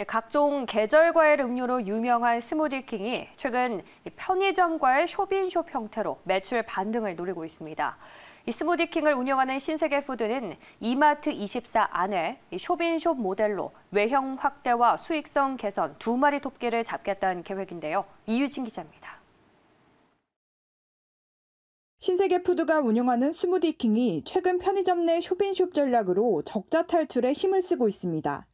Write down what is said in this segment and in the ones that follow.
예, 각종 계절 과일 음료로 유명한 스무디킹이 최근 편의점과의 쇼빈숍 형태로 매출 반등을 노리고 있습니다. 이 스무디킹을 운영하는 신세계 푸드는 이마트 24 안에 쇼빈숍 모델로 외형 확대와 수익성 개선 두 마리 토끼를 잡겠다는 계획인데요. 이유진 기자입니다. 신세계 푸드가 운영하는 스무디킹이 최근 편의점 내 쇼빈숍 전략으로 적자 탈출에 힘을 쓰고 있습니다.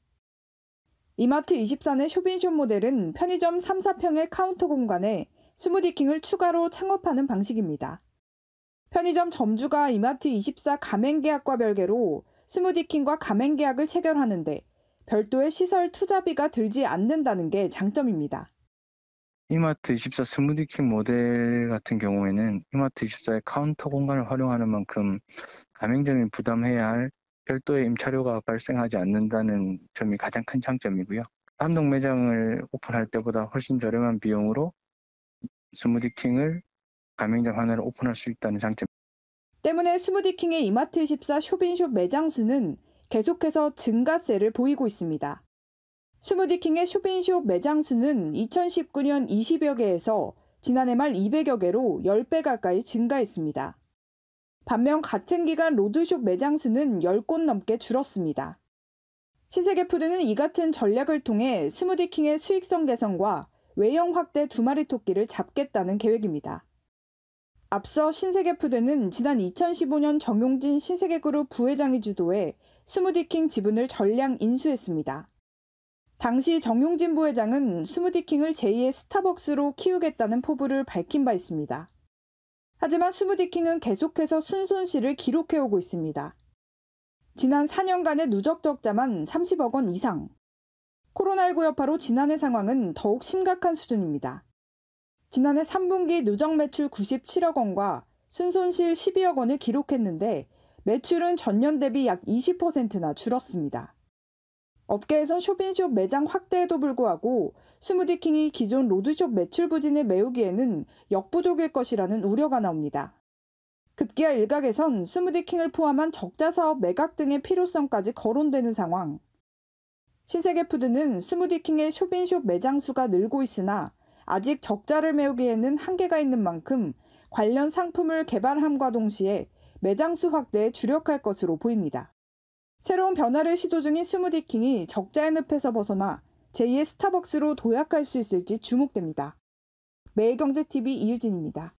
이마트 24의 쇼빈숍 모델은 편의점 3, 4평의 카운터 공간에 스무디킹을 추가로 창업하는 방식입니다. 편의점 점주가 이마트 24 가맹계약과 별개로 스무디킹과 가맹계약을 체결하는데 별도의 시설 투자비가 들지 않는다는 게 장점입니다. 이마트 24 스무디킹 모델 같은 경우에는 이마트 24의 카운터 공간을 활용하는 만큼 가맹점이 부담해야 할 별도의 임차료가 발생하지 않는다는 점이 가장 큰 장점이고요. 한동 매장을 오픈할 때보다 훨씬 저렴한 비용으로 스무디킹을 가맹점 하나로 오픈할 수 있다는 장점. 때문에 스무디킹의 이마트1 4 쇼빈숍 매장 수는 계속해서 증가세를 보이고 있습니다. 스무디킹의 쇼빈숍 매장 수는 2019년 20여 개에서 지난해 말 200여 개로 10배 가까이 증가했습니다. 반면 같은 기간 로드숍 매장 수는 10곳 넘게 줄었습니다. 신세계푸드는 이 같은 전략을 통해 스무디킹의 수익성 개선과 외형 확대 두 마리 토끼를 잡겠다는 계획입니다. 앞서 신세계푸드는 지난 2015년 정용진 신세계그룹 부회장이 주도해 스무디킹 지분을 전량 인수했습니다. 당시 정용진 부회장은 스무디킹을 제2의 스타벅스로 키우겠다는 포부를 밝힌 바 있습니다. 하지만 스무디킹은 계속해서 순손실을 기록해오고 있습니다. 지난 4년간의 누적 적자만 30억 원 이상. 코로나19 여파로 지난해 상황은 더욱 심각한 수준입니다. 지난해 3분기 누적 매출 97억 원과 순손실 12억 원을 기록했는데 매출은 전년 대비 약 20%나 줄었습니다. 업계에선 쇼핑숍 매장 확대에도 불구하고 스무디킹이 기존 로드숍 매출 부진을 메우기에는 역부족일 것이라는 우려가 나옵니다. 급기야 일각에선 스무디킹을 포함한 적자 사업 매각 등의 필요성까지 거론되는 상황. 신세계 푸드는 스무디킹의 쇼핑숍 매장 수가 늘고 있으나 아직 적자를 메우기에는 한계가 있는 만큼 관련 상품을 개발함과 동시에 매장 수 확대에 주력할 것으로 보입니다. 새로운 변화를 시도 중인 스무디킹이 적자의 늪에서 벗어나 제2의 스타벅스로 도약할 수 있을지 주목됩니다. 매일경제TV 이유진입니다.